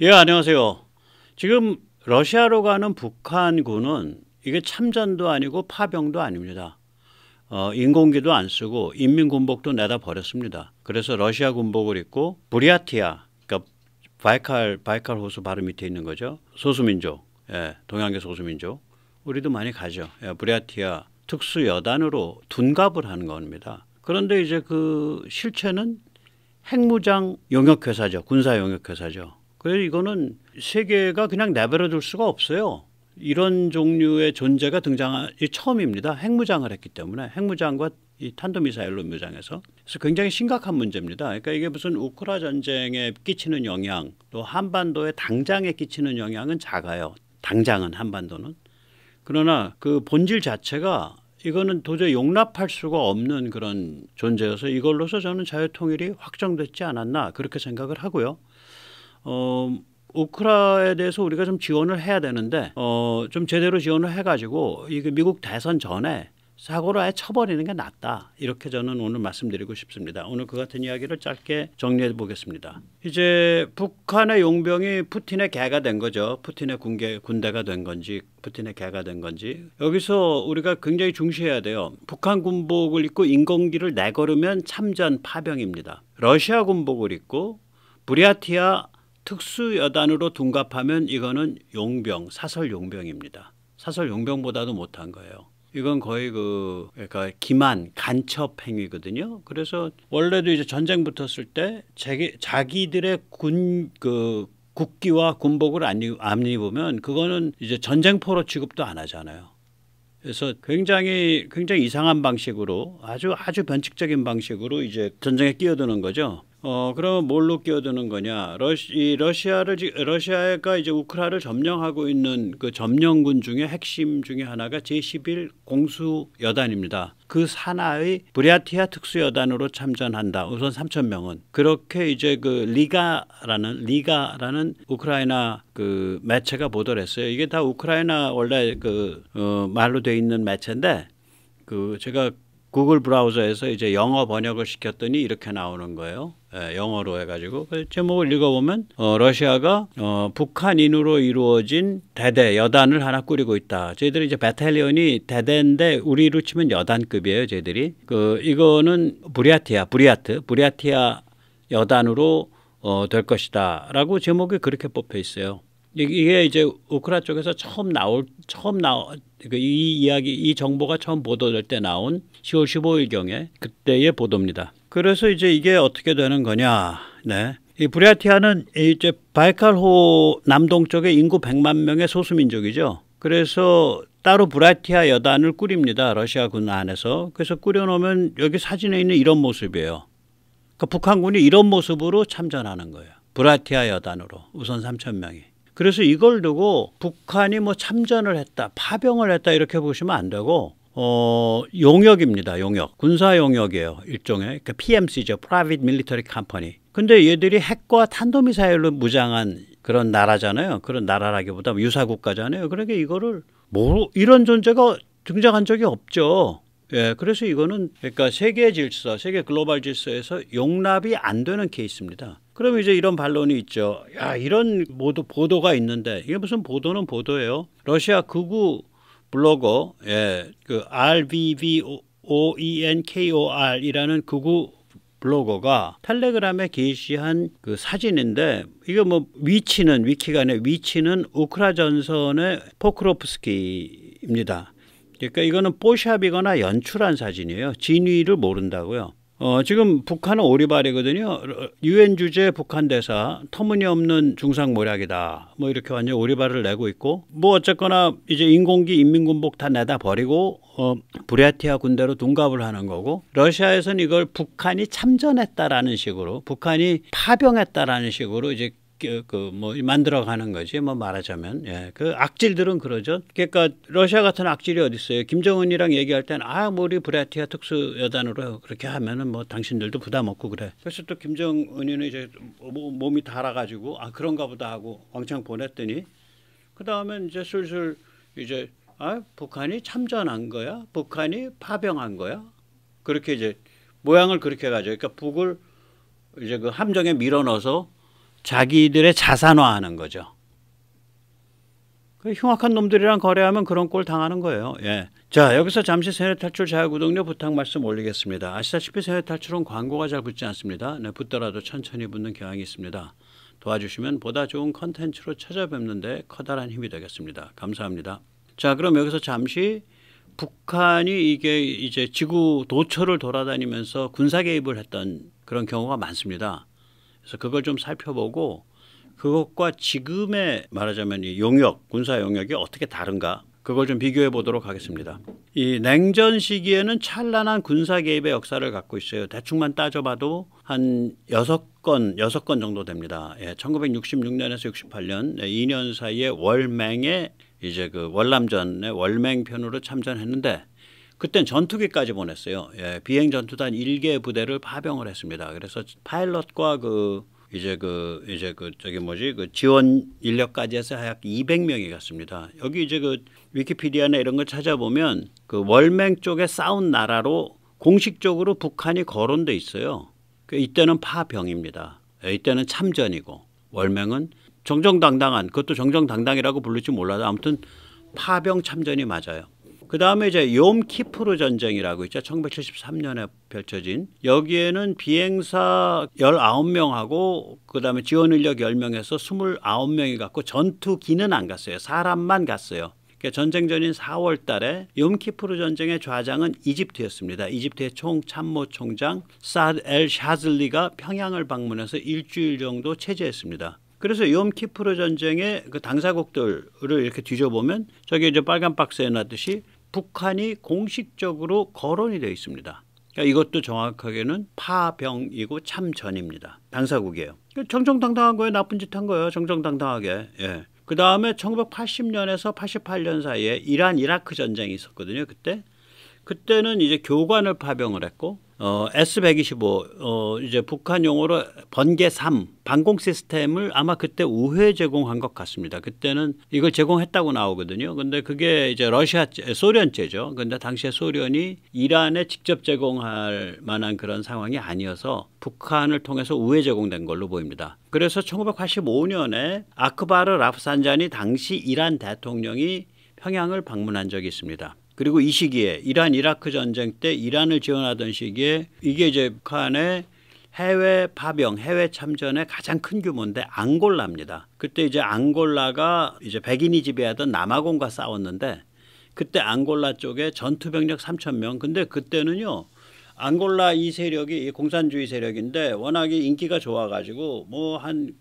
예, 안녕하세요. 지금 러시아로 가는 북한군은 이게 참전도 아니고 파병도 아닙니다. 어, 인공기도 안 쓰고 인민군복도 내다 버렸습니다. 그래서 러시아 군복을 입고 브리아티아, 그러니까 바이칼 바이칼 호수 바로 밑에 있는 거죠. 소수민족, 예, 동양계 소수민족. 우리도 많이 가죠. 예, 브리아티아 특수 여단으로 둔갑을 하는 겁니다. 그런데 이제 그 실체는 핵무장 용역회사죠. 군사 용역회사죠. 그래서 이거는 세계가 그냥 내버려둘 수가 없어요. 이런 종류의 존재가 등장한 처음입니다. 핵무장을 했기 때문에 핵무장과 이 탄도미사일로 무장해서 그래서 굉장히 심각한 문제입니다. 그러니까 이게 무슨 우크라 전쟁에 끼치는 영향 또 한반도에 당장에 끼치는 영향은 작아요. 당장은 한반도는 그러나 그 본질 자체가 이거는 도저히 용납할 수가 없는 그런 존재여서 이걸로서 저는 자유통일이 확정됐지 않았나 그렇게 생각을 하고요. 어 우크라에 대해서 우리가 좀 지원을 해야 되는데 어 좀 제대로 지원을 해가지고 이게 그 미국 대선 전에 사고로 아예 쳐버리는 게 낫다. 이렇게 저는 오늘 말씀드리고 싶습니다. 오늘 그 같은 이야기를 짧게 정리해 보겠습니다. 이제 북한의 용병이 푸틴의 개가 된 거죠. 푸틴의 군계, 군대가 된 건지 푸틴의 개가 된 건지 여기서 우리가 굉장히 중시해야 돼요. 북한 군복을 입고 인공기를 내걸으면 참전 파병입니다. 러시아 군복을 입고 브리아티아 특수여단으로 둔갑하면 이거는 용병, 사설 용병입니다. 사설 용병보다도 못한 거예요. 이건 거의 그 그러니까 기만 간첩 행위거든요. 그래서 원래도 이제 전쟁 붙었을 때 자기 자기들의 군 그 국기와 군복을 안, 안 입으면 그거는 이제 전쟁포로 취급도 안 하잖아요. 그래서 굉장히 굉장히 이상한 방식으로 아주 아주 변칙적인 방식으로 이제 전쟁에 끼어드는 거죠. 어 그러면 뭘로 끼어드는 거냐? 러시 이 러시아를 러시아가 이제 우크라를 점령하고 있는 그 점령군 중에 핵심 중에 하나가 제11 공수 여단입니다. 그 산하의 브리아티아 특수 여단으로 참전한다. 우선 3천 명은 그렇게 이제 그 리가라는 리가라는 우크라이나 그 매체가 보도를 했어요. 이게 다 우크라이나 원래 그 어, 말로 돼 있는 매체인데 그 제가 구글 브라우저에서 이제 영어 번역을 시켰더니 이렇게 나오는 거예요. 예, 영어로 해가지고 그 제목을 읽어보면 어, 러시아가 어, 북한인으로 이루어진 대대 여단을 하나 꾸리고 있다. 저희들이 이제 배탈리온이 대대인데 우리로 치면 여단급이에요. 저희들이 그 이거는 브리아티아, 브리아트, 브리아티아 여단으로 어, 될 것이다라고 제목이 그렇게 뽑혀 있어요. 이게 이제 우크라 쪽에서 처음 나올 처음 나오 그 이 이야기 이 정보가 처음 보도될 때 나온 10월 15일 경에 그때의 보도입니다. 그래서 이제 이게 어떻게 되는 거냐? 네. 이 브리아티아는 이제 바이칼호 남동쪽에 인구 100만 명의 소수민족이죠. 그래서 따로 브라티아 여단을 꾸립니다. 러시아 군 안에서. 그래서 꾸려놓으면 여기 사진에 있는 이런 모습이에요. 그러니까 북한군이 이런 모습으로 참전하는 거예요. 브라티아 여단으로 우선 3천 명이. 그래서 이걸 두고 북한이 뭐 참전을 했다, 파병을 했다 이렇게 보시면 안 되고 어, 용역입니다. 용역. 군사 용역이에요. 일종의 그러니까 PMC죠. Private Military Company. 근데 얘들이 핵과 탄도미사일로 무장한 그런 나라잖아요. 그런 나라라기보다 뭐 유사 국가잖아요. 그러니까 이거를 뭐 이런 존재가 등장한 적이 없죠. 예, 그래서 이거는 그러니까 세계 질서, 세계 글로벌 질서에서 용납이 안 되는 케이스입니다. 그럼 이제 이런 반론이 있죠. 야, 이런 모두 보도가 있는데 이게 무슨 보도는 보도예요. 러시아 극우 블로거 예, 그 RVVOENKOR이라는 극우 블로거가 텔레그램에 게시한 그 사진인데 이거 뭐 위치는 위키간의 위치는 우크라 전선의 포크로프스키입니다. 그러니까 이거는 뽀샵이거나 연출한 사진이에요. 진위를 모른다고요. 어, 지금 북한은 오리발이거든요. 유엔 주재 북한 대사 터무니없는 중상 모략이다. 뭐 이렇게 완전 오리발을 내고 있고 뭐 어쨌거나 이제 인공기 인민군복 다 내다 버리고 어, 브레티아 군대로 둔갑을 하는 거고 러시아에서는 이걸 북한이 참전했다라는 식으로 북한이 파병했다라는 식으로 이제 그뭐 그, 만들어가는 거지 뭐 말하자면 예. 그 악질들은 그러죠. 그러니까 러시아 같은 악질이 어디 있어요? 김정은이랑 얘기할 땐 아, 뭐 우리 브라티아 특수 여단으로 그렇게 하면은 뭐 당신들도 부담 없고 그래. 그래서 또 김정은이는 이제 뭐, 몸이 달아가지고 아 그런가 보다 하고 왕창 보냈더니 그 다음에 이제 슬슬 이제 아 북한이 참전한 거야, 북한이 파병한 거야. 그렇게 이제 모양을 그렇게 가져. 그러니까 북을 이제 그 함정에 밀어 넣어서 자기들의 자산화하는 거죠. 그 흉악한 놈들이랑 거래하면 그런 꼴 당하는 거예요. 예. 자, 여기서 잠시 세뇌탈출 자유구독료 부탁 말씀 올리겠습니다. 아시다시피 세뇌탈출은 광고가 잘 붙지 않습니다. 네, 붙더라도 천천히 붙는 경향이 있습니다. 도와주시면 보다 좋은 컨텐츠로 찾아뵙는데 커다란 힘이 되겠습니다. 감사합니다. 자, 그럼 여기서 잠시 북한이 이게 이제 지구 도처를 돌아다니면서 군사 개입을 했던 그런 경우가 많습니다. 그래서 그걸 좀 살펴보고 그것과 지금의 말하자면 이 용역, 군사 용역이 어떻게 다른가 그걸 좀 비교해 보도록 하겠습니다. 이 냉전 시기에는 찬란한 군사 개입의 역사를 갖고 있어요. 대충만 따져봐도 한 여섯 건 여섯 건 정도 됩니다. 예, 1966년에서 68년 예, 2년 사이에 월맹의 이제 그 월남전의 월맹편으로 참전했는데 그땐 전투기까지 보냈어요. 예, 비행 전투단 1개 부대를 파병을 했습니다. 그래서 파일럿과 그 이제 그 이제 그 저기 뭐지 그 지원 인력까지 해서 약 200명이 갔습니다. 여기 이제 그 위키피디아나 이런 걸 찾아보면 그 월맹 쪽에 싸운 나라로 공식적으로 북한이 거론돼 있어요. 그 이때는 파병입니다. 예, 이때는 참전이고 월맹은 정정당당한 그것도 정정당당이라고 부를지 몰라도 아무튼 파병 참전이 맞아요. 그 다음에 이제 욤키프르 전쟁이라고 있죠. 1973년에 펼쳐진 여기에는 비행사 19명하고 그 다음에 지원 인력 10명에서 29명이 갔고 전투기는 안 갔어요. 사람만 갔어요. 그러니까 전쟁 전인 4월 달에 욤키프르 전쟁의 좌장은 이집트였습니다. 이집트의 총 참모 총장 사드 엘 샤즐리가 평양을 방문해서 일주일 정도 체제했습니다. 그래서 욤키프르 전쟁의 그 당사국들을 이렇게 뒤져보면 저기 이제 빨간 박스에 놨듯이 북한이 공식적으로 거론이 되어 있습니다. 그러니까 이것도 정확하게는 파병이고 참전입니다. 당사국이에요. 그러니까 정정당당한 거예요. 나쁜 짓 한 거예요. 정정당당하게. 예. 그 다음에 1980년에서 88년 사이에 이란 이라크 전쟁이 있었거든요. 그때 그때는 이제 교관을 파병을 했고 어, S125 어, 이제 북한 용으로 번개 3 방공 시스템을 아마 그때 우회 제공한 것 같습니다. 그때는 이걸 제공했다고 나오거든요. 근데 그게 이제 러시아 소련제죠. 근데 당시에 소련이 이란에 직접 제공할 만한 그런 상황이 아니어서 북한을 통해서 우회 제공된 걸로 보입니다. 그래서 1985년에 아크바르 라프산잔이 당시 이란 대통령이 평양을 방문한 적이 있습니다. 그리고 이 시기에 이란 이라크 전쟁 때 이란을 지원하던 시기에 이게 이제 북한의 해외 파병, 해외 참전의 가장 큰 규모인데 앙골라입니다. 그때 이제 앙골라가 이제 백인이 지배하던 남아공과 싸웠는데 그때 앙골라 쪽에 전투 병력 3천 명. 근데 그때는요. 앙골라 이 세력이 공산주의 세력인데 워낙에 인기가 좋아 가지고 뭐 한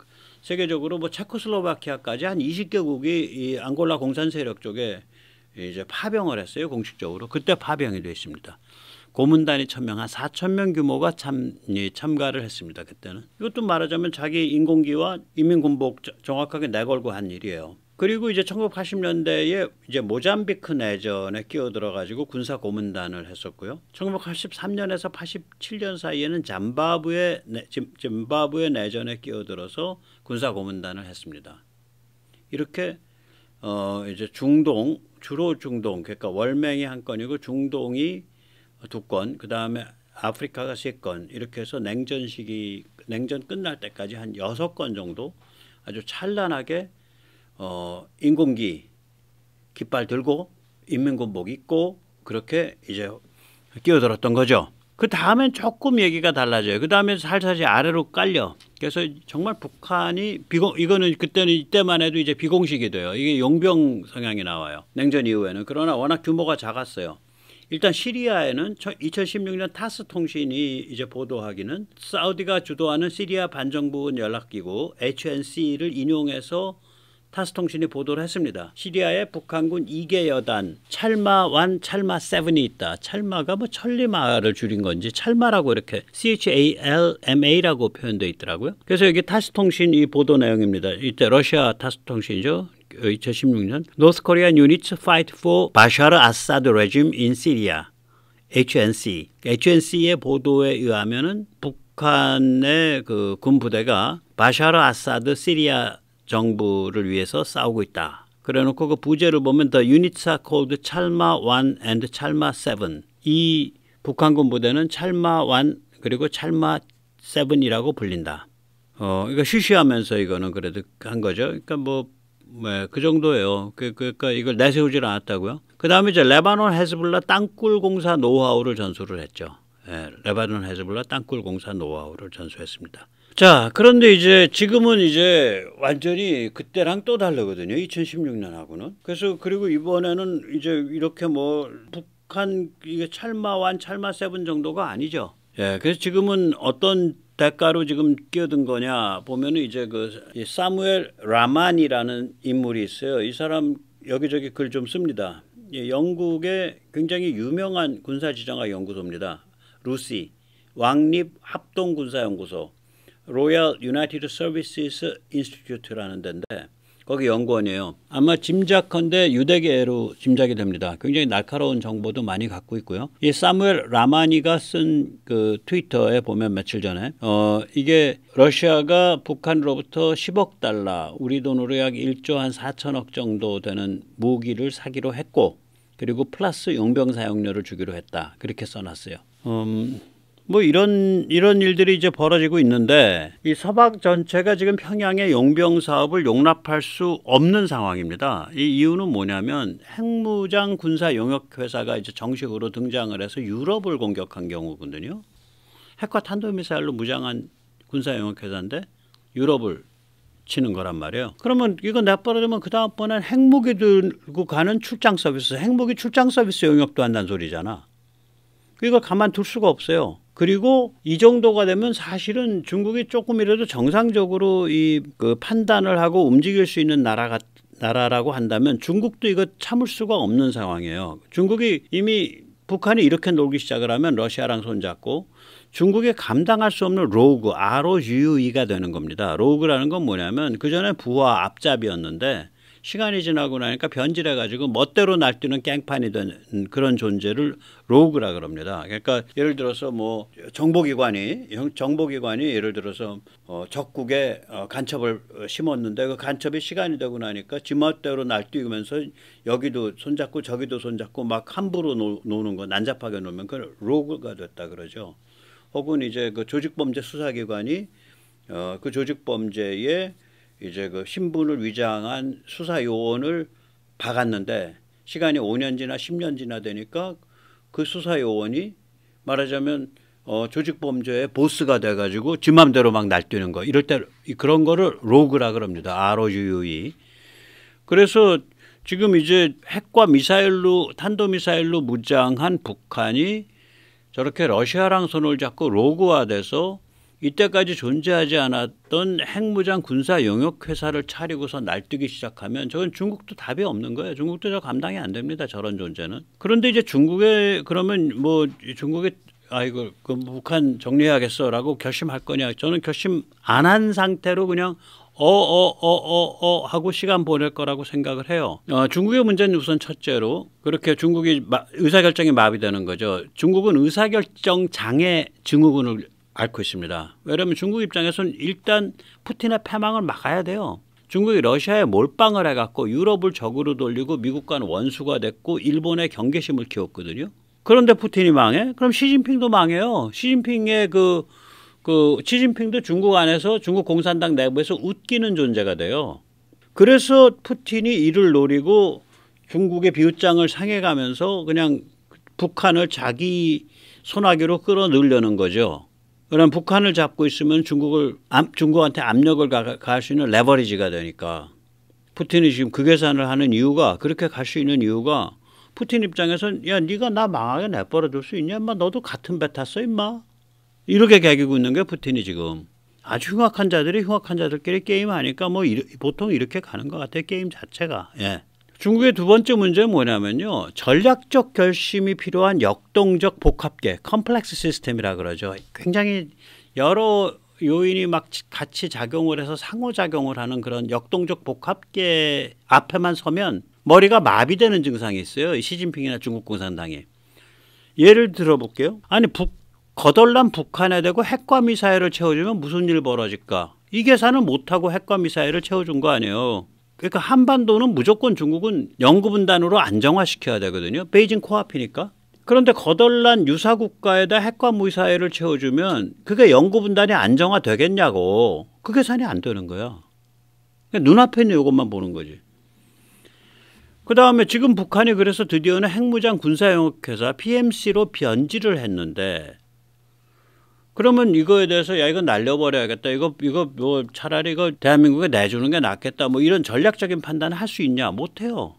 세계적으로 뭐 체코슬로바키아까지 한 20개국이 이 앙골라 공산 세력 쪽에 이제 파병을 했어요 공식적으로 그때 파병이 됐습니다. 고문단이 천명 한 사천 명 규모가 참 참가를 했습니다 그때는 이것도 말하자면 자기 인공기와 인민군복 정확하게 내걸고 한 일이에요. 그리고 이제 1980년대에 이제 모잠비크 내전에 끼어들어 가지고 군사 고문단을 했었고요. 1983년에서 87년 사이에는 잠바브의 짐바브의 내전에 끼어들어서 군사 고문단을 했습니다. 이렇게 어 이제 중동 주로 중동 그러니까 월맹이 한 건이고 중동이 두 건, 그 다음에 아프리카가 세 건 이렇게 해서 냉전 시기 냉전 끝날 때까지 한 여섯 건 정도 아주 찬란하게 어, 인공기 깃발 들고 인민군복 입고 그렇게 이제 끼어들었던 거죠. 그 다음엔 조금 얘기가 달라져요. 그 다음에 살살이 아래로 깔려. 그래서 정말 북한이 비공 이거는 그때는 이때만 해도 이제 비공식이 돼요. 이게 용병 성향이 나와요. 냉전 이후에는 그러나 워낙 규모가 작았어요. 일단 시리아에는 2016년 타스 통신이 이제 보도하기는 사우디가 주도하는 시리아 반정부 연락기구 HNC를 인용해서 타스통신이 보도를 했습니다. 시리아에 북한군 2개 여단 찰마완 찰마 7이 있다. 찰마가 뭐 천리마를 줄인 건지 찰마라고 이렇게 CHALMA라고 표현돼 있더라고요. 그래서 여기 타스통신 이 보도 내용입니다. 이때 러시아 타스통신이죠. 2016년 North Korean units fight for Bashar Assad regime in Syria. HNC. HNC의 보도에 의하면은 북한의 그 군부대가 바샤르 아사드 시리아 정부를 위해서 싸우고 있다. 그래놓고 그 부제를 보면 The Units are called 찰마 1 and 찰마 7. 이 북한군 부대는 찰마 1 그리고 찰마 7이라고 불린다. 어, 이거 그러니까 쉬쉬하면서 이거는 그래도 한 거죠. 그러니까 뭐, 네, 그 정도예요. 그, 그러니까 이걸 내세우질 않았다고요. 그 다음에 이제 레바논 헤즈블라 땅굴 공사 노하우를 전수를 했죠. 예, 레바논 헤즈블라 땅굴 공사 노하우를 전수했습니다. 자, 그런데 이제 지금은 이제 완전히 그때랑 또 다르거든요. 2016년하고는. 그래서 그리고 이번에는 이제 이렇게 뭐 북한 이게 찰마완 찰마 세븐 정도가 아니죠. 예, 그래서 지금은 어떤 대가로 지금 끼어든 거냐 보면은 이제 그 사무엘 라만이라는 인물이 있어요. 이 사람 여기저기 글 좀 씁니다. 예, 영국의 굉장히 유명한 군사지정학 연구소입니다. 루시 왕립 합동군사연구소. 로얄 유나이티드 서비스 인스티튜트라는 데인데 거기 연구원이에요. 아마 짐작컨대 유대계로 짐작이 됩니다. 굉장히 날카로운 정보도 많이 갖고 있고요. 이 사무엘 라마니가 쓴 그 트위터에 보면 며칠 전에 어 이게 러시아가 북한으로부터 10억 달러, 우리 돈으로 약 1조 한 4천억 정도 되는 무기를 사기로 했고 그리고 플러스 용병 사용료를 주기로 했다. 그렇게 써놨어요. 음, 뭐 이런 이런 일들이 이제 벌어지고 있는데 이 서박 전체가 지금 평양의 용병 사업을 용납할 수 없는 상황입니다. 이 이유는 뭐냐면 핵무장 군사 용역 회사가 이제 정식으로 등장을 해서 유럽을 공격한 경우거든요. 핵과 탄도 미사일로 무장한 군사 용역 회사인데 유럽을 치는 거란 말이에요. 그러면 이거 내버려두면 그 다음번엔 핵무기 들고 가는 출장 서비스, 핵무기 출장 서비스 용역도 한다는 소리잖아. 이걸 가만둘 수가 없어요. 그리고 이 정도가 되면 사실은 중국이 조금이라도 정상적으로 이그 판단을 하고 움직일 수 있는 나라가 나라라고 한다면 중국도 이거 참을 수가 없는 상황이에요. 중국이 이미 북한이 이렇게 놀기 시작을 하면 러시아랑 손잡고 중국에 감당할 수 없는 로그, ROUE가 되는 겁니다. 로그라는 건 뭐냐면 그전에 부하 앞잡이였는데 시간이 지나고 나니까 변질해 가지고 멋대로 날뛰는 깽판이 된 그런 존재를 로그라 그럽니다. 그러니까 예를 들어서 뭐 정보기관이 정보기관이 예를 들어서 어, 적국에 어, 간첩을 심었는데 그 간첩이 시간이 되고 나니까 지멋대로 날뛰면서 여기도 손잡고 저기도 손잡고 막 함부로 노, 노는 거 난잡하게 놓으면그 로그가 됐다 그러죠. 혹은 이제 그 조직범죄 수사기관이 어, 그 조직범죄에 이제 그 신분을 위장한 수사 요원을 박았는데 시간이 5년 지나 10년 지나 되니까 그 수사 요원이 말하자면 어, 조직 범죄의 보스가 돼가지고 지 맘대로 막 날뛰는 거 이럴 때 그런 거를 로그라 그럽니다. R O U E. 그래서 지금 이제 핵과 미사일로 탄도 미사일로 무장한 북한이 저렇게 러시아랑 손을 잡고 로그화돼서 이때까지 존재하지 않았던 핵무장 군사 용역 회사를 차리고서 날뛰기 시작하면 저건 중국도 답이 없는 거예요. 중국도 저 감당이 안 됩니다. 저런 존재는. 그런데 이제 중국에 그러면 뭐 중국에 아이고 그 북한 정리해야겠어라고 결심할 거냐? 저는 결심 안 한 상태로 그냥 어어어어어 어, 어, 어, 어, 하고 시간 보낼 거라고 생각을 해요. 어, 중국의 문제는 우선 첫째로 그렇게 중국이 의사결정이 마비되는 거죠. 중국은 의사결정 장애 증후군을 앓고 있습니다. 왜냐하면 중국 입장에서는 일단 푸틴의 패망을 막아야 돼요. 중국이 러시아에 몰빵을 해갖고 유럽을 적으로 돌리고 미국과는 원수가 됐고 일본의 경계심을 키웠거든요. 그런데 푸틴이 망해? 그럼 시진핑도 망해요. 시진핑의 그, 그, 시진핑도 중국 안에서 중국 공산당 내부에서 웃기는 존재가 돼요. 그래서 푸틴이 이를 노리고 중국의 비웃장을 상해가면서 그냥 북한을 자기 손아귀로 끌어넣으려는 거죠. 그럼 북한을 잡고 있으면 중국을 중국한테 압력을 가할 수 있는 레버리지가 되니까 푸틴이 지금 그 계산을 하는 이유가 그렇게 갈 수 있는 이유가 푸틴 입장에선 야 네가 나 망하게 내버려 둘 수 있냐 인마 너도 같은 배 탔어 인마 이렇게 개기고 있는 게 푸틴이 지금 아주 흉악한 자들이 흉악한 자들끼리 게임하니까 뭐 이르, 보통 이렇게 가는 것같아 게임 자체가 예. 중국의 두 번째 문제는 뭐냐면요. 전략적 결심이 필요한 역동적 복합계, 컴플렉스 시스템이라 그러죠. 굉장히 여러 요인이 막 같이 작용을 해서 상호작용을 하는 그런 역동적 복합계 앞에만 서면 머리가 마비되는 증상이 있어요. 시진핑이나 중국 공산당이. 예를 들어볼게요. 아니, 북, 거덜난 북한에 대고 핵과 미사일을 채워주면 무슨 일 벌어질까? 이 계산을 못하고 핵과 미사일을 채워준 거 아니에요. 그러니까 한반도는 무조건 중국은 영구분단으로 안정화시켜야 되거든요. 베이징 코앞이니까. 그런데 거덜난 유사 국가에다 핵과 무사회를 채워주면 그게 영구분단이 안정화 되겠냐고. 그 계산이 안 되는 거야. 그러니까 눈앞에 있는 이것만 보는 거지. 그 다음에 지금 북한이 그래서 드디어는 핵무장 군사용역회사 PMC로 변질을 했는데 그러면 이거에 대해서 야 이거 날려버려야겠다 이거 이거 뭐 차라리 이거 대한민국에 내주는 게 낫겠다 뭐 이런 전략적인 판단을 할 수 있냐 못해요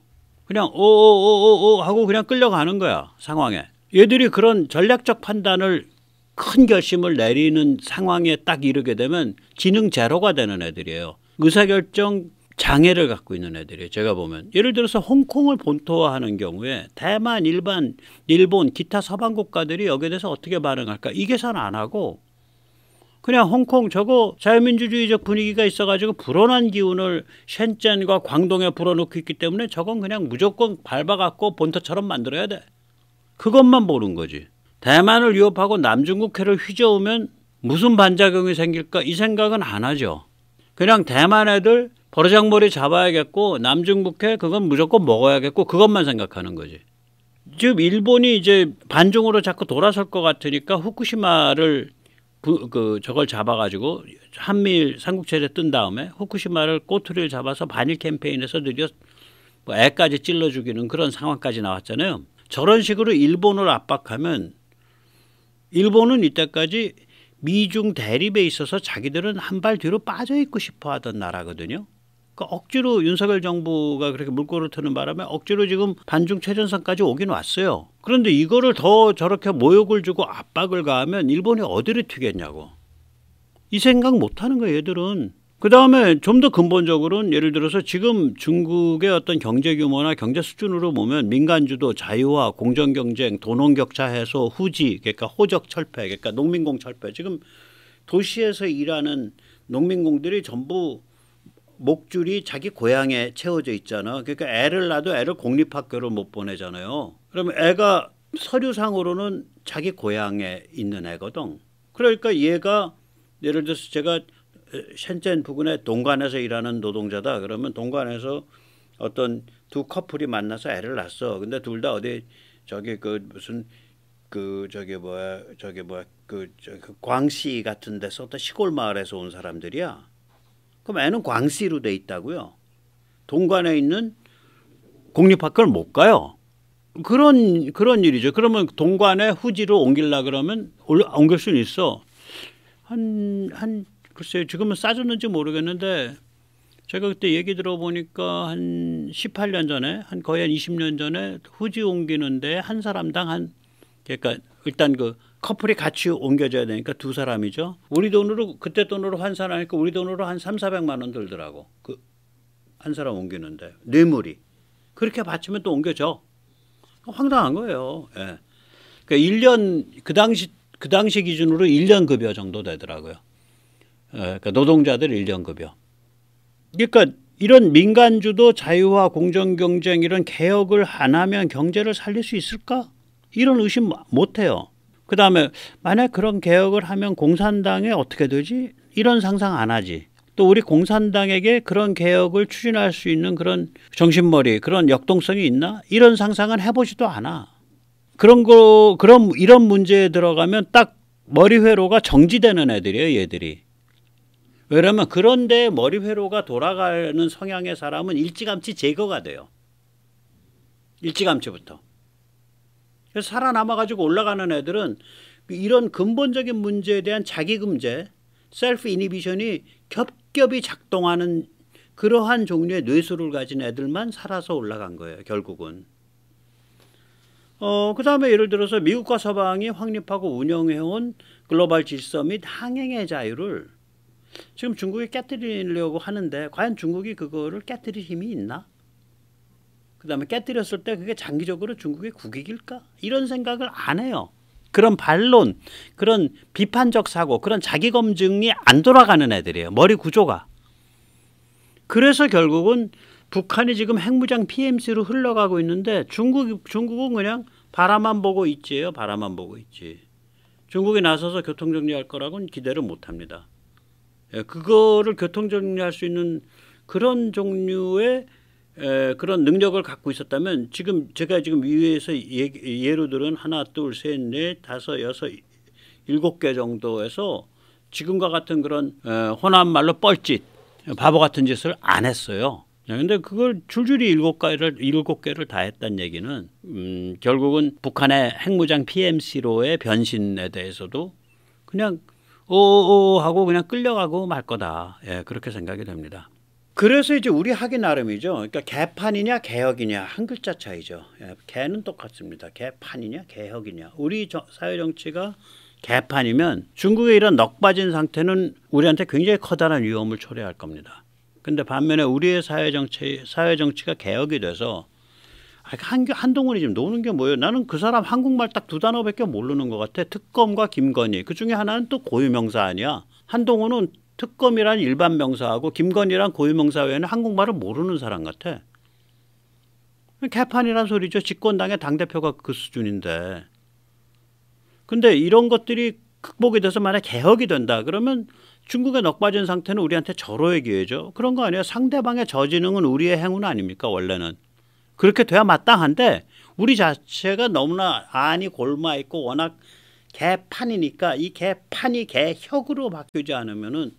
그냥 오오오오오 하고 그냥 끌려가는 거야 상황에 얘들이 그런 전략적 판단을 큰 결심을 내리는 상황에 딱 이르게 되면 지능 제로가 되는 애들이에요 의사결정 장애를 갖고 있는 애들이 에요 제가 보면 예를 들어서 홍콩을 본토화하는 경우에 대만, 일반, 일본, 기타 서방 국가들이 여기에 대해서 어떻게 반응할까 이 계산 안 하고 그냥 홍콩 저거 자유민주주의적 분위기가 있어가지고 불어난 기운을 셴젠과 광동에 불어넣고 있기 때문에 저건 그냥 무조건 밟아갖고 본토처럼 만들어야 돼. 그것만 보는 거지. 대만을 위협하고 남중국해를 휘저으면 무슨 반작용이 생길까 이 생각은 안 하죠. 그냥 대만 애들 버르장머리 잡아야겠고 남중국해 그건 무조건 먹어야겠고 그것만 생각하는 거지. 지금 일본이 이제 반중으로 자꾸 돌아설 것 같으니까 후쿠시마를 부, 그 저걸 잡아가지고 한미일 삼국체제 뜬 다음에 후쿠시마를 꼬투리를 잡아서 반일 캠페인에서 드디어 뭐 애까지 찔러 죽이는 그런 상황까지 나왔잖아요. 저런 식으로 일본을 압박하면 일본은 이때까지 미중 대립에 있어서 자기들은 한 발 뒤로 빠져 있고 싶어 하던 나라거든요. 그러니까 억지로 윤석열 정부가 그렇게 물꼬를 트는 바람에 억지로 지금 반중 최전선까지 오긴 왔어요. 그런데 이거를 더 저렇게 모욕을 주고 압박을 가하면 일본이 어디를 튀겠냐고. 이 생각 못 하는 거예요, 얘들은. 그 다음에 좀 더 근본적으로는 예를 들어서 지금 중국의 어떤 경제 규모나 경제 수준으로 보면 민간주도 자유화, 공정 경쟁, 도농 격차 해소, 후지, 그러니까 호적 철폐, 그러니까 농민공 철폐. 지금 도시에서 일하는 농민공들이 전부 목줄이 자기 고향에 채워져 있잖아. 그러니까 애를 낳아도 애를 공립학교로못 보내잖아요. 그러면 애가 서류상으로는 자기 고향에 있는 애거든. 그러니까 얘가 예를 들어서 제가 셴젠 부근에 동관에서 일하는 노동자다. 그러면 동관에서 어떤 두 커플이 만나서 애를 낳았어. 근데 둘 다 어디 저기 그 무슨 그 저기 뭐야 저기 뭐야 그, 저, 그 광시 같은 데서 어떤 시골 마을에서 온 사람들이야. 그럼 애는 광시로 돼 있다고요. 동관에 있는 공립학교를 못 가요. 그런 그런 일이죠. 그러면 동관에 후지로 옮길라 그러면 옮길 수는 있어. 한한 한, 글쎄요. 지금은 싸졌는지 모르겠는데 제가 그때 얘기 들어보니까 한 18년 전에 한 거의 한 20년 전에 후지 옮기는데 한 사람당 한 그러니까 일단 그 커플이 같이 옮겨져야 되니까 두 사람이죠. 우리 돈으로 그때 돈으로 환산하니까 우리 돈으로 한 3, 400만 원 들더라고. 그 한 사람 옮기는데 뇌물이. 그렇게 받치면 또 옮겨져. 황당한 거예요. 예. 그러니까 1년 그 당시 그 당시 기준으로 1년 급여 정도 되더라고요. 예. 그러니까 노동자들 1년 급여. 그러니까 이런 민간주도 자유화 공정 경쟁 이런 개혁을 안 하면 경제를 살릴 수 있을까? 이런 의심 못 해요. 그 다음에 만약 그런 개혁을 하면 공산당에 어떻게 되지? 이런 상상 안 하지. 또 우리 공산당에게 그런 개혁을 추진할 수 있는 그런 정신머리, 그런 역동성이 있나? 이런 상상은 해보지도 않아. 그런 거, 그런, 이런 문제에 들어가면 딱 머리 회로가 정지되는 애들이에요, 얘들이. 왜냐면 그런데 머리 회로가 돌아가는 성향의 사람은 일찌감치 제거가 돼요. 일찌감치부터. 그래서 살아남아가지고 올라가는 애들은 그 이런 근본적인 문제에 대한 자기금제, 셀프 이니비션이 겹겹이 작동하는 그러한 종류의 뇌수를 가진 애들만 살아서 올라간 거예요. 결국은. 어, 그 다음에 예를 들어서 미국과 서방이 확립하고 운영해온 글로벌 질서 및 항행의 자유를 지금 중국이 깨뜨리려고 하는데 과연 중국이 그거를 깨뜨릴 힘이 있나? 그다음에 깨뜨렸을 때 그게 장기적으로 중국의 국익일까? 이런 생각을 안 해요. 그런 반론, 그런 비판적 사고, 그런 자기 검증이 안 돌아가는 애들이에요. 머리 구조가. 그래서 결국은 북한이 지금 핵무장 PMC로 흘러가고 있는데 중국 중국은 그냥 바라만 보고 있지요. 바라만 보고 있지. 중국이 나서서 교통 정리할 거라고는 기대를 못 합니다. 예, 그거를 교통 정리할 수 있는 그런 종류의 에, 그런 능력을 갖고 있었다면 지금 제가 지금 위에서 예, 예로 들은 하나 둘셋넷 다섯 여섯 일곱 개 정도에서 지금과 같은 그런 에, 혼합 말로 뻘짓 바보 같은 짓을 안 했어요. 네, 근데 그걸 줄줄이 일곱 개를 일곱 개를 다 했다는 얘기는 음, 결국은 북한의 핵무장 PMC로의 변신에 대해서도 그냥 오오 하고 그냥 끌려가고 말 거다. 예, 그렇게 생각이 됩니다. 그래서 이제 우리 학의 나름이죠. 그러니까 개판이냐 개혁이냐 한 글자 차이죠. 예, 개는 똑같습니다. 개판이냐 개혁이냐. 우리 저, 사회 정치가 개판이면 중국의 이런 넉빠진 상태는 우리한테 굉장히 커다란 위험을 초래할 겁니다. 근데 반면에 우리의 사회 정치 사회 정치가 개혁이 돼서 아, 한, 한동훈이 지금 노는 게 뭐예요? 나는 그 사람 한국말 딱 두 단어밖에 모르는 것 같아. 특검과 김건희. 그 중에 하나는 또 고유명사 아니야. 한동훈은 특검이란 일반 명사하고 김건희란 고유명사 외에는 한국말을 모르는 사람 같아. 개판이란 소리죠. 집권당의 당대표가 그 수준인데. 근데 이런 것들이 극복이 돼서 만약 개혁이 된다 그러면 중국의 넋 빠진 상태는 우리한테 절호의 기회죠. 그런 거 아니에요. 상대방의 저지능은 우리의 행운 아닙니까 원래는. 그렇게 돼야 마땅한데 우리 자체가 너무나 안이 골마 있고 워낙 개판이니까 이 개판이 개혁으로 바뀌지 않으면은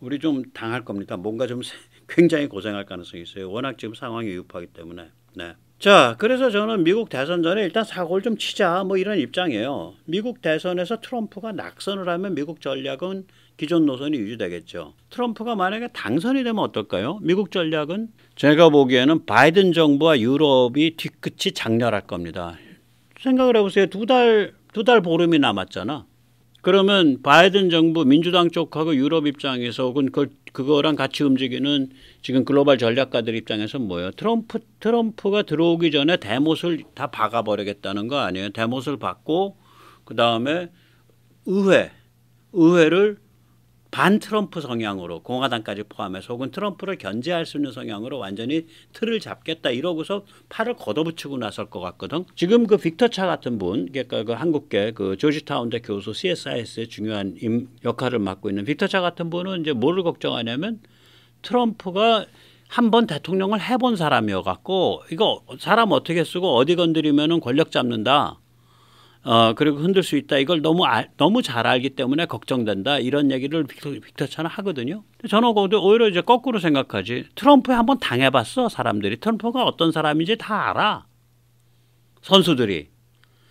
우리 좀 당할 겁니다. 뭔가 좀 굉장히 고생할 가능성이 있어요. 워낙 지금 상황이 위급하기 때문에. 네. 자, 그래서 저는 미국 대선 전에 일단 사고를 좀 치자 뭐 이런 입장이에요. 미국 대선에서 트럼프가 낙선을 하면 미국 전략은 기존 노선이 유지되겠죠. 트럼프가 만약에 당선이 되면 어떨까요? 미국 전략은 제가 보기에는 바이든 정부와 유럽이 뒤끝이 장렬할 겁니다. 생각을 해보세요. 두 달, 두 달 보름이 남았잖아. 그러면 바이든 정부 민주당 쪽하고 유럽 입장에서 혹은 그, 그거랑 같이 움직이는 지금 글로벌 전략가들 입장에서 뭐예요? 트럼프 트럼프가 들어오기 전에 대못을 다 박아버리겠다는 거 아니에요? 대못을 박고 그 다음에 의회 의회를 반 트럼프 성향으로 공화당까지 포함해서 혹은 트럼프를 견제할 수 있는 성향으로 완전히 틀을 잡겠다 이러고서 팔을 걷어붙이고 나설 것 같거든. 지금 그 빅터 차 같은 분, 그러니까 그 한국계 그 조지타운대 교수 CSIS의 중요한 임, 역할을 맡고 있는 빅터 차 같은 분은 이제 뭐를 걱정하냐면 트럼프가 한 번 대통령을 해본 사람이어 갖고 이거 사람 어떻게 쓰고 어디 건드리면은 권력 잡는다. 어, 그리고 흔들 수 있다. 이걸 너무 아, 너무 잘 알기 때문에 걱정된다. 이런 얘기를 빅터, 빅터 차는 하거든요. 저는 오히려 이제 거꾸로 생각하지. 트럼프에 한번 당해봤어 사람들이. 트럼프가 어떤 사람인지 다 알아. 선수들이.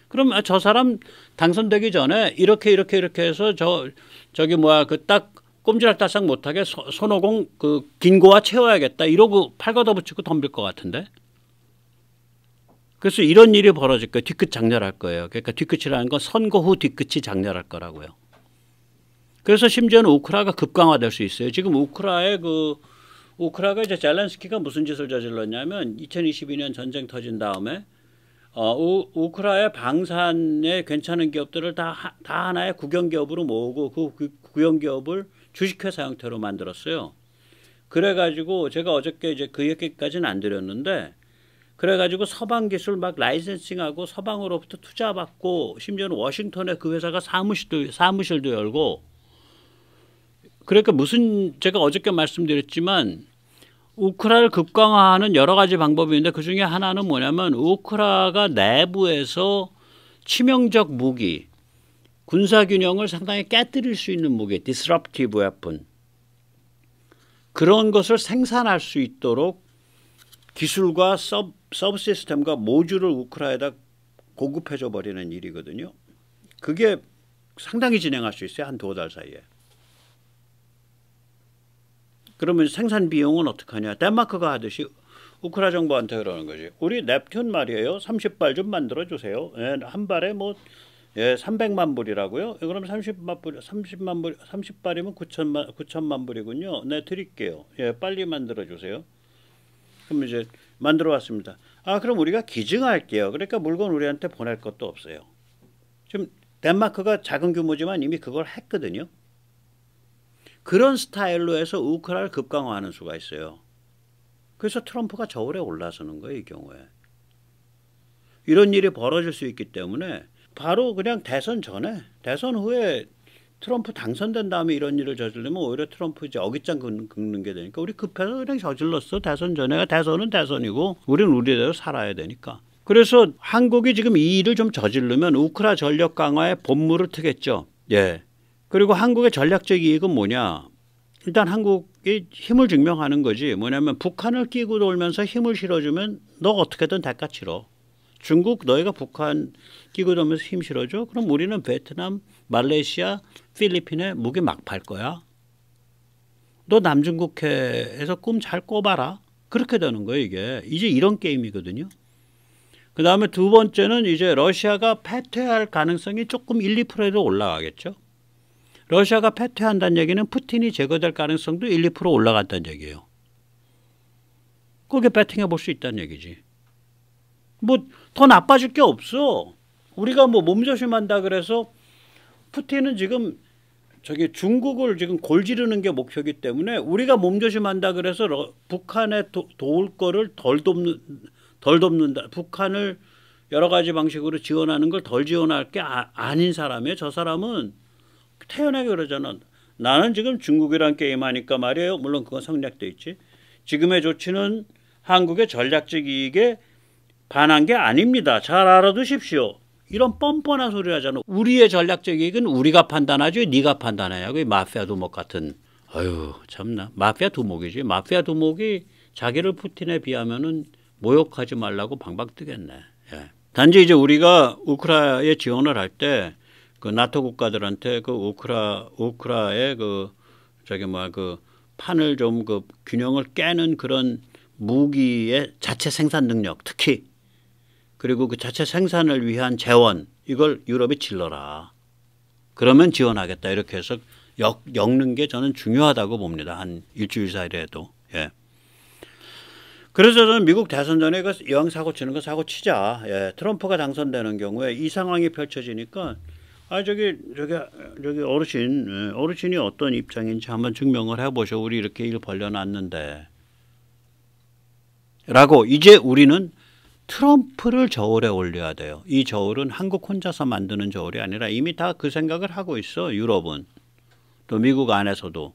그럼 아, 저 사람 당선되기 전에 이렇게 이렇게 이렇게 해서 저 저기 뭐야 그 딱 꼼지락다싹 못하게 손오공 그 긴고와 채워야겠다 이러고 팔 걷어붙이고 덤빌 것 같은데. 그래서 이런 일이 벌어질 거예요. 뒤끝 장렬할 거예요. 그러니까 뒤끝이라는 건 선거 후 뒤끝이 장렬할 거라고요. 그래서 심지어는 우크라가 급강화될 수 있어요. 지금 우크라의 그 우크라가 이제 젤렌스키가 무슨 짓을 저질렀냐면 2022년 전쟁 터진 다음에 어, 우, 우크라의 방산에 괜찮은 기업들을 다, 다 하나의 국영기업으로 모으고 그, 국영기업을 주식회사 형태로 만들었어요. 그래가지고 제가 어저께 이제 그 얘기까지는 안 드렸는데 그래가지고 서방 기술 막 라이센싱하고 서방으로부터 투자받고 심지어는 워싱턴에 그 회사가 사무실도 사무실도 열고 그러니까 무슨 제가 어저께 말씀드렸지만 우크라를 극강화하는 여러 가지 방법이 있는데 그 중에 하나는 뭐냐면 우크라가 내부에서 치명적 무기 군사 균형을 상당히 깨뜨릴 수 있는 무기 디스럽티브 웨폰 그런 것을 생산할 수 있도록 기술과 서브 서브 시스템과 모듈을 우크라에다 공급해줘 버리는 일이거든요. 그게 상당히 진행할 수 있어요. 한 두 달 사이에. 그러면 생산 비용은 어떡 하냐. 덴마크가 하듯이 우크라 정부한테 그러는 거지. 우리 넵튠 말이에요. 30발 좀 만들어 주세요. 예, 한 발에 뭐 예, 300만 불이라고요? 예, 그럼 30만 불, 30만 불, 30발이면 9천만 9천만 불이군요. 네, 드릴게요. 예, 빨리 만들어 주세요. 그럼 이제 만들어 왔습니다. 아 그럼 우리가 기증할게요. 그러니까 물건 우리한테 보낼 것도 없어요. 지금 덴마크가 작은 규모지만 이미 그걸 했거든요. 그런 스타일로 해서 우크라를 급강화하는 수가 있어요. 그래서 트럼프가 저울에 올라서는 거예요. 이 경우에. 이런 일이 벌어질 수 있기 때문에 바로 그냥 대선 전에 대선 후에 트럼프 당선된 다음에 이런 일을 저질르면 오히려 트럼프 이제 어깃장 긁는 게 되니까 우리 급해서 그 그냥 저질렀어. 대선 전에 대선은 대선이고 우리는 우리대로 살아야 되니까. 그래서 한국이 지금 이 일을 좀저지르면 우크라 전력 강화에 본물을 트겠죠. 예. 그리고 한국의 전략적 이익은 뭐냐? 일단 한국이 힘을 증명하는 거지. 뭐냐면 북한을 끼고 돌면서 힘을 실어주면 너 어떻게든 대가 치러. 중국 너희가 북한 끼고들면서 힘 실어줘? 그럼 우리는 베트남, 말레이시아, 필리핀에 무기 막팔 거야. 너 남중국해에서 꿈 잘 꿔봐라. 그렇게 되는 거예요 이게. 이제 이런 게임이거든요. 그 다음에 두 번째는 이제 러시아가 패퇴할 가능성이 조금 1, 2%에도 올라가겠죠. 러시아가 패퇴한다는 얘기는 푸틴이 제거될 가능성도 1, 2%올라갔다는 얘기예요. 그게 배팅해 볼 수 있다는 얘기지. 뭐더 나빠질 게 없어. 우리가 뭐 몸조심한다 그래서 푸틴은 지금 저기 중국을 지금 골지르는 게 목표이기 때문에 우리가 몸조심한다 그래서 러, 북한에 도, 울 거를 덜 돕는 덜 돕는다. 북한을 여러 가지 방식으로 지원하는 걸 덜 지원할 게 아, 아닌 사람이에요. 저 사람은 태연하게 그러잖아. 나는 지금 중국이랑 게임하니까 말이에요. 물론 그건 성략돼 있지. 지금의 조치는 한국의 전략적 이익에 반한 게 아닙니다. 잘 알아두십시오. 이런 뻔뻔한 소리를 하잖아. 우리의 전략적 이익은 우리가 판단하지 네가 판단해야. 그 마피아 두목 같은. 아유 참나. 마피아 두목이지. 마피아 두목이 자기를 푸틴에 비하면은 모욕하지 말라고 방방 뜨겠네. 예. 단지 이제 우리가 우크라에 지원을 할 때 그 나토 국가들한테 그 우크라 우크라의 그 저기 뭐그 판을 좀 그 균형을 깨는 그런 무기의 자체 생산 능력 특히 그리고 그 자체 생산을 위한 재원 이걸 유럽이 질러라. 그러면 지원하겠다 이렇게 해서 역, 엮는 게 저는 중요하다고 봅니다. 한 일주일 사이라도. 예. 그래서 저는 미국 대선 전에 그 여왕 사고 치는 거 사고 치자. 예. 트럼프가 당선되는 경우에 이 상황이 펼쳐지니까 아 저기 저기 저기 어르신 예, 어르신이 어떤 입장인지 한번 증명을 해보셔. 우리 이렇게 일 벌려놨는데. 라고 이제 우리는 트럼프를 저울에 올려야 돼요. 이 저울은 한국 혼자서 만드는 저울이 아니라 이미 다 그 생각을 하고 있어 유럽은 또 미국 안에서도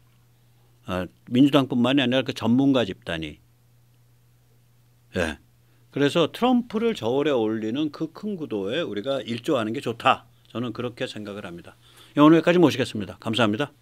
아, 민주당뿐만이 아니라 그 전문가 집단이 예. 그래서 트럼프를 저울에 올리는 그 큰 구도에 우리가 일조하는 게 좋다. 저는 그렇게 생각을 합니다. 오늘까지 모시겠습니다. 감사합니다.